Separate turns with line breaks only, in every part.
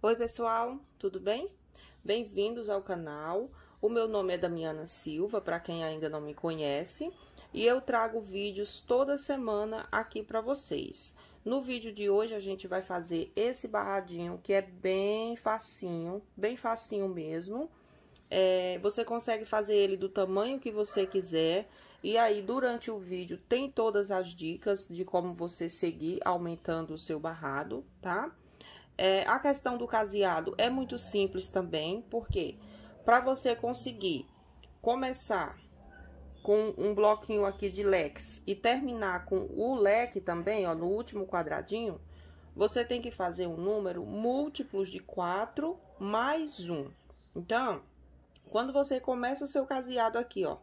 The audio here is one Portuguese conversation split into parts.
Oi, pessoal, tudo bem? Bem-vindos ao canal. O meu nome é Damiana Silva, para quem ainda não me conhece, e eu trago vídeos toda semana aqui para vocês. No vídeo de hoje a gente vai fazer esse barradinho que é bem facinho, bem facinho mesmo. É, você consegue fazer ele do tamanho que você quiser. E aí, durante o vídeo, tem todas as dicas de como você seguir aumentando o seu barrado, tá? É, a questão do caseado é muito simples também, porque para você conseguir começar com um bloquinho aqui de lex e terminar com o leque também, ó, no último quadradinho, você tem que fazer um número múltiplos de 4 mais 1. Então, quando você começa o seu caseado aqui, ó,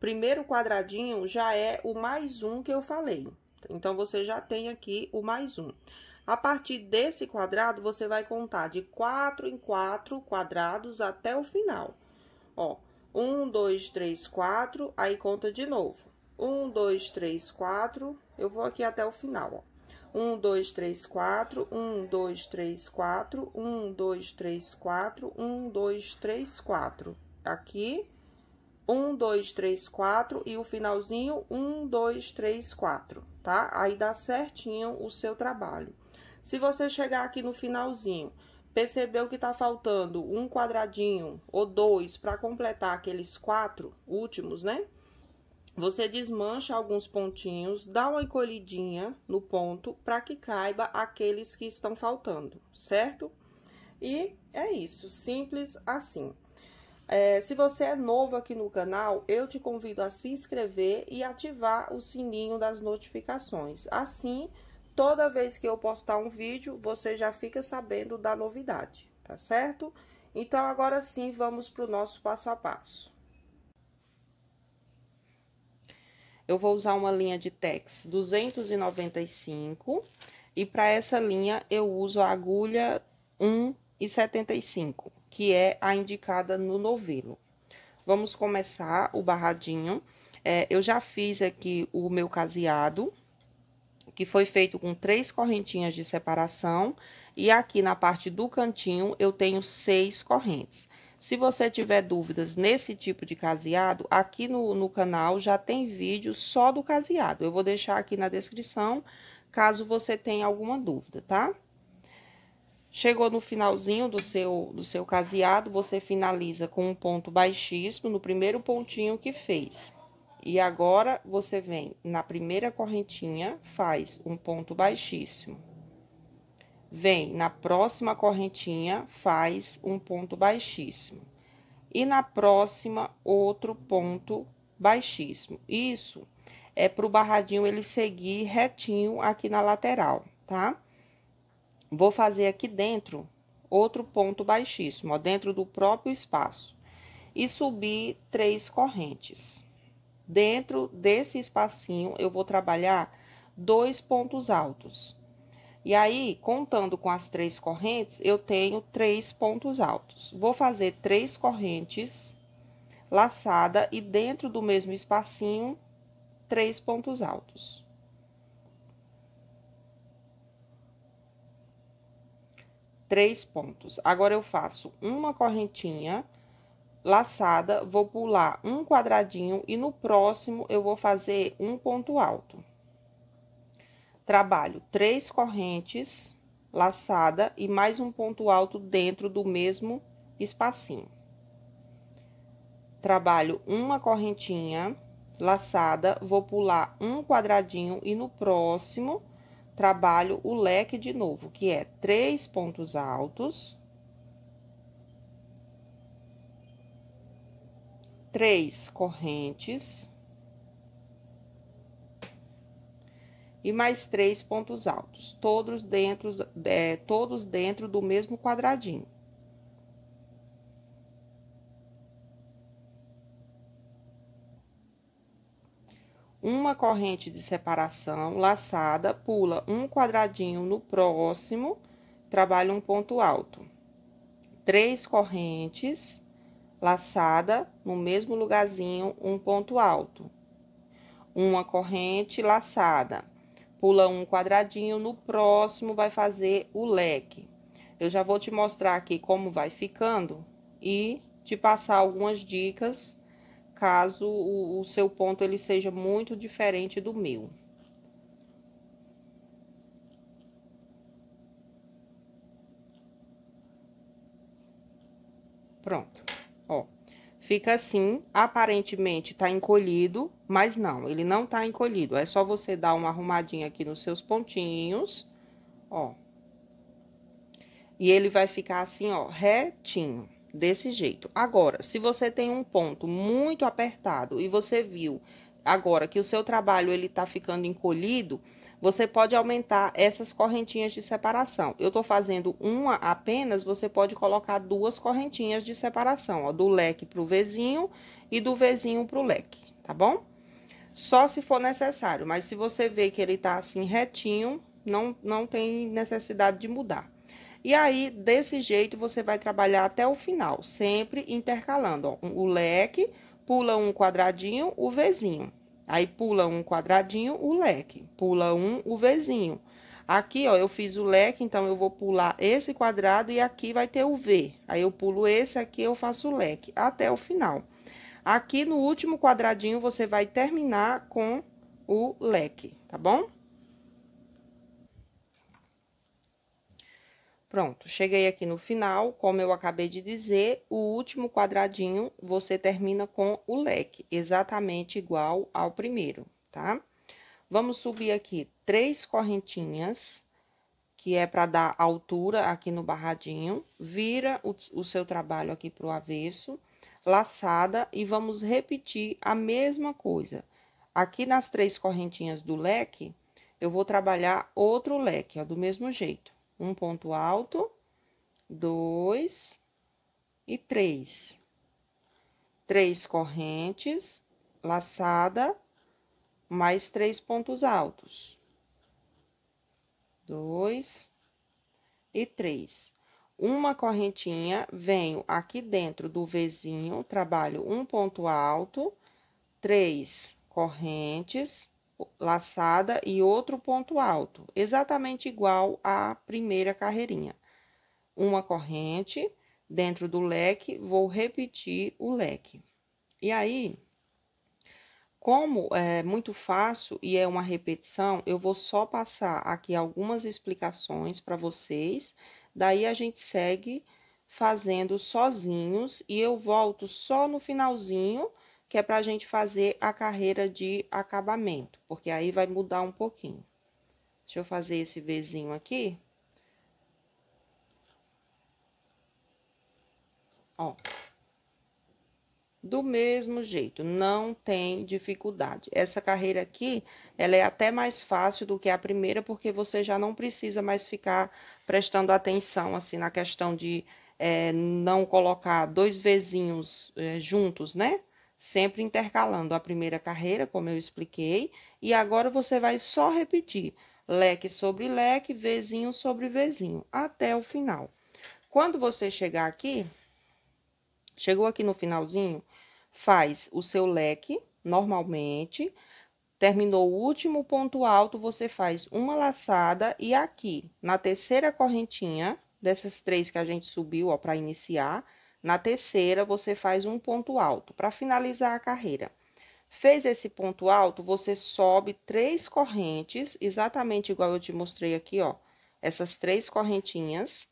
primeiro quadradinho já é o mais 1 que eu falei. Então, você já tem aqui o mais 1. A partir desse quadrado, você vai contar de quatro em quatro quadrados até o final. Ó, um, dois, três, quatro, aí conta de novo. Um, dois, três, quatro, eu vou aqui até o final, ó. Um, dois, três, quatro, um, dois, três, quatro, um, dois, três, quatro, um, dois, três, quatro. Aqui, um, dois, três, quatro, e o finalzinho, um, dois, três, quatro, tá? Aí dá certinho o seu trabalho. Se você chegar aqui no finalzinho, percebeu que está faltando um quadradinho ou dois para completar aqueles quatro últimos, né? Você desmancha alguns pontinhos, dá uma encolhidinha no ponto para que caiba aqueles que estão faltando, certo? E é isso, simples assim. É, se você é novo aqui no canal, eu te convido a se inscrever e ativar o sininho das notificações. Assim, Toda vez que eu postar um vídeo, você já fica sabendo da novidade, tá certo? Então, agora sim, vamos para o nosso passo a passo. Eu vou usar uma linha de Tex 295 e para essa linha eu uso a agulha 1,75, que é a indicada no novelo. Vamos começar o barradinho. É, eu já fiz aqui o meu caseado, que foi feito com três correntinhas de separação, e aqui na parte do cantinho eu tenho seis correntes. Se você tiver dúvidas nesse tipo de caseado, aqui no, no canal já tem vídeo só do caseado. Eu vou deixar aqui na descrição, caso você tenha alguma dúvida, tá? Chegou no finalzinho do seu, do seu caseado, você finaliza com um ponto baixíssimo no primeiro pontinho que fez. E agora você vem na primeira correntinha, faz um ponto baixíssimo. Vem na próxima correntinha, faz um ponto baixíssimo. E na próxima, outro ponto baixíssimo. Isso é para o barradinho ele seguir retinho aqui na lateral, tá? Vou fazer aqui dentro outro ponto baixíssimo, ó, dentro do próprio espaço. E subir três correntes. Dentro desse espacinho, eu vou trabalhar dois pontos altos. E aí, contando com as três correntes, eu tenho três pontos altos. Vou fazer três correntes laçada e dentro do mesmo espacinho, três pontos altos. Três pontos. Agora, eu faço uma correntinha laçada, vou pular um quadradinho e no próximo eu vou fazer um ponto alto. Trabalho três correntes laçada e mais um ponto alto dentro do mesmo espacinho. Trabalho uma correntinha laçada, vou pular um quadradinho e no próximo trabalho o leque de novo, que é três pontos altos três correntes e mais três pontos altos, todos dentro, é, todos dentro do mesmo quadradinho. Uma corrente de separação laçada pula um quadradinho no próximo, trabalha um ponto alto. Três correntes laçada no mesmo lugarzinho um ponto alto. Uma corrente laçada. Pula um quadradinho, no próximo vai fazer o leque. Eu já vou te mostrar aqui como vai ficando e te passar algumas dicas caso o, o seu ponto ele seja muito diferente do meu. Pronto. Ó, fica assim, aparentemente tá encolhido, mas não, ele não tá encolhido. É só você dar uma arrumadinha aqui nos seus pontinhos, ó. E ele vai ficar assim, ó, retinho, desse jeito. Agora, se você tem um ponto muito apertado e você viu agora que o seu trabalho ele tá ficando encolhido, você pode aumentar essas correntinhas de separação. Eu estou fazendo uma apenas, você pode colocar duas correntinhas de separação, ó, do leque para o vizinho e do vizinho para o leque, tá bom? Só se for necessário, mas se você vê que ele está assim retinho, não, não tem necessidade de mudar. E aí, desse jeito, você vai trabalhar até o final, sempre intercalando, ó, o leque, pula um quadradinho, o vizinho Aí pula um quadradinho, o leque. Pula um, o Vzinho. Aqui, ó, eu fiz o leque, então eu vou pular esse quadrado e aqui vai ter o V. Aí eu pulo esse aqui, eu faço o leque até o final. Aqui no último quadradinho, você vai terminar com o leque, tá bom? Pronto, cheguei aqui no final, como eu acabei de dizer, o último quadradinho você termina com o leque, exatamente igual ao primeiro, tá? Vamos subir aqui três correntinhas, que é para dar altura aqui no barradinho, vira o, o seu trabalho aqui para o avesso, laçada, e vamos repetir a mesma coisa. Aqui nas três correntinhas do leque, eu vou trabalhar outro leque, ó, do mesmo jeito um ponto alto, dois e três. Três correntes, laçada, mais três pontos altos. Dois e três. Uma correntinha, venho aqui dentro do vizinho, trabalho um ponto alto, três correntes, laçada e outro ponto alto, exatamente igual à primeira carreirinha. Uma corrente dentro do leque, vou repetir o leque. E aí, como é muito fácil e é uma repetição, eu vou só passar aqui algumas explicações para vocês, daí a gente segue fazendo sozinhos e eu volto só no finalzinho que é para a gente fazer a carreira de acabamento, porque aí vai mudar um pouquinho. Deixa eu fazer esse Vzinho aqui. Ó. Do mesmo jeito, não tem dificuldade. Essa carreira aqui, ela é até mais fácil do que a primeira, porque você já não precisa mais ficar prestando atenção, assim, na questão de é, não colocar dois vezinhos é, eh, juntos, né? sempre intercalando a primeira carreira, como eu expliquei, e agora você vai só repetir leque sobre leque, vizinho sobre vizinho, até o final. Quando você chegar aqui, chegou aqui no finalzinho, faz o seu leque normalmente, terminou o último ponto alto, você faz uma laçada e aqui, na terceira correntinha, dessas três que a gente subiu, ó, para iniciar, na terceira, você faz um ponto alto para finalizar a carreira. Fez esse ponto alto, você sobe três correntes, exatamente igual eu te mostrei aqui, ó. Essas três correntinhas.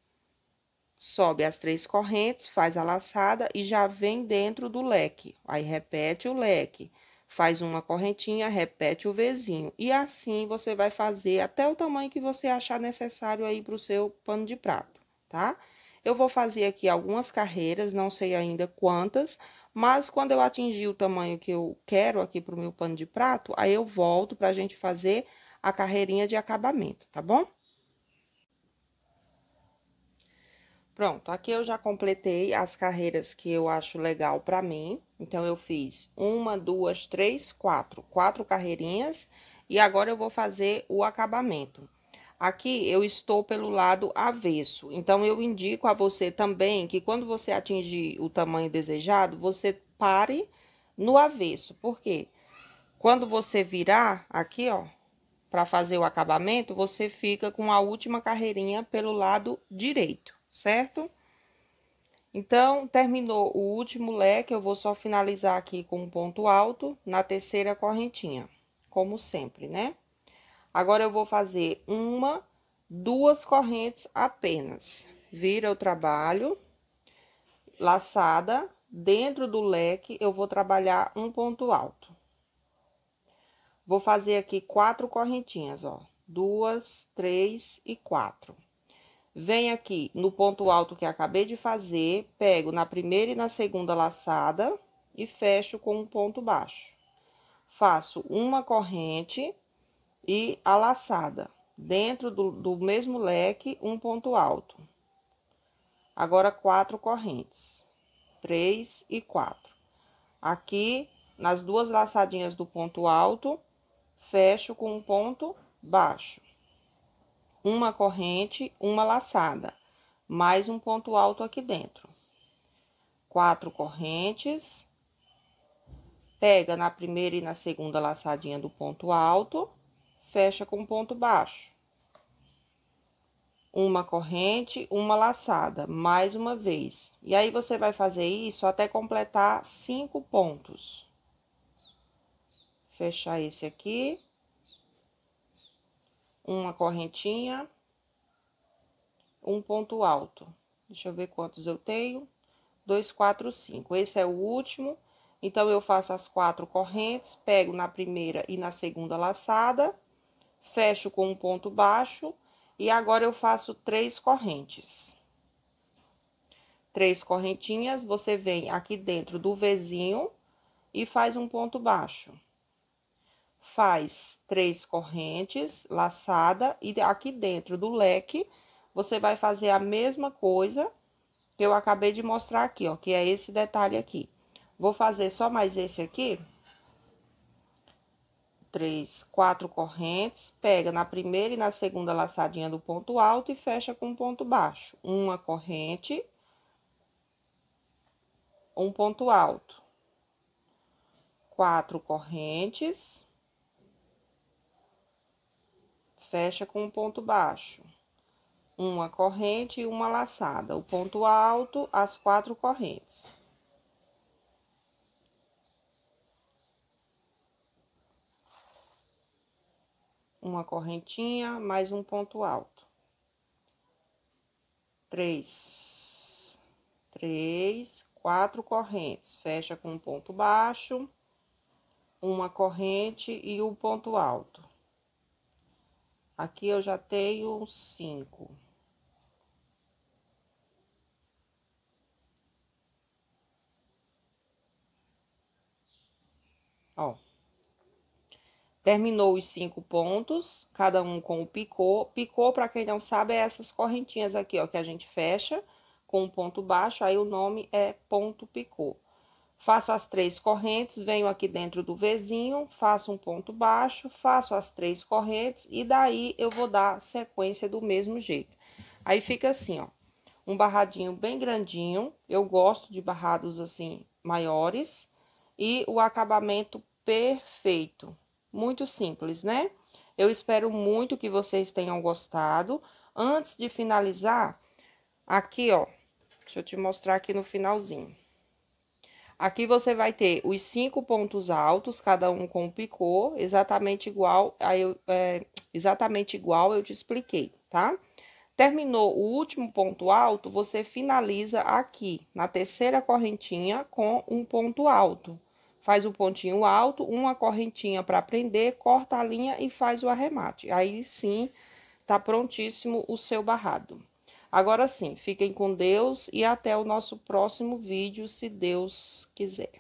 Sobe as três correntes, faz a laçada e já vem dentro do leque. Aí repete o leque, faz uma correntinha, repete o vizinho. E assim você vai fazer até o tamanho que você achar necessário aí para o seu pano de prato, tá? Eu vou fazer aqui algumas carreiras, não sei ainda quantas, mas quando eu atingir o tamanho que eu quero aqui para o meu pano de prato, aí eu volto para a gente fazer a carreirinha de acabamento, tá bom? Pronto, aqui eu já completei as carreiras que eu acho legal para mim. Então, eu fiz uma, duas, três, quatro, quatro carreirinhas. E agora eu vou fazer o acabamento. Aqui eu estou pelo lado avesso, então eu indico a você também que quando você atingir o tamanho desejado, você pare no avesso, porque quando você virar aqui, ó, para fazer o acabamento, você fica com a última carreirinha pelo lado direito, certo? Então, terminou o último leque, eu vou só finalizar aqui com um ponto alto na terceira correntinha, como sempre, né? Agora eu vou fazer uma, duas correntes apenas. Vira o trabalho, laçada, dentro do leque eu vou trabalhar um ponto alto. Vou fazer aqui quatro correntinhas, ó. Duas, três e quatro. Venho aqui no ponto alto que acabei de fazer, pego na primeira e na segunda laçada e fecho com um ponto baixo. Faço uma corrente e a laçada. Dentro do, do mesmo leque, um ponto alto. Agora, quatro correntes. Três e quatro. Aqui, nas duas laçadinhas do ponto alto, fecho com um ponto baixo. Uma corrente, uma laçada, mais um ponto alto aqui dentro. Quatro correntes, pega na primeira e na segunda laçadinha do ponto alto, fecha com ponto baixo. Uma corrente, uma laçada, mais uma vez. E aí você vai fazer isso até completar cinco pontos. Fechar esse aqui. Uma correntinha. Um ponto alto. Deixa eu ver quantos eu tenho. 2, 4, 5. Esse é o último. Então, eu faço as quatro correntes, pego na primeira e na segunda laçada, fecho com um ponto baixo e agora eu faço três correntes. Três correntinhas, você vem aqui dentro do vezinho e faz um ponto baixo. Faz três correntes laçada e aqui dentro do leque você vai fazer a mesma coisa que eu acabei de mostrar aqui, ó, que é esse detalhe aqui. Vou fazer só mais esse aqui três, quatro correntes, pega na primeira e na segunda laçadinha do ponto alto e fecha com um ponto baixo. Uma corrente, um ponto alto. Quatro correntes, fecha com um ponto baixo. Uma corrente e uma laçada. O ponto alto, as quatro correntes. uma correntinha, mais um ponto alto. Três, três, quatro correntes, fecha com um ponto baixo, uma corrente e um ponto alto. Aqui eu já tenho cinco. Ó. Terminou os cinco pontos, cada um com o picô. Picô, para quem não sabe, é essas correntinhas aqui, ó, que a gente fecha com um ponto baixo, aí o nome é ponto picô. Faço as três correntes, venho aqui dentro do vizinho, faço um ponto baixo, faço as três correntes e daí eu vou dar sequência do mesmo jeito. Aí fica assim, ó, um barradinho bem grandinho, eu gosto de barrados assim maiores e o acabamento perfeito. Muito simples, né? Eu espero muito que vocês tenham gostado. Antes de finalizar, aqui, ó, deixa eu te mostrar aqui no finalzinho. Aqui você vai ter os cinco pontos altos, cada um com um picô, exatamente igual, aí eu, é, exatamente igual eu te expliquei, tá? Terminou o último ponto alto, você finaliza aqui, na terceira correntinha, com um ponto alto faz o pontinho alto, uma correntinha para prender, corta a linha e faz o arremate. Aí sim, tá prontíssimo o seu barrado. Agora sim, fiquem com Deus e até o nosso próximo vídeo, se Deus quiser.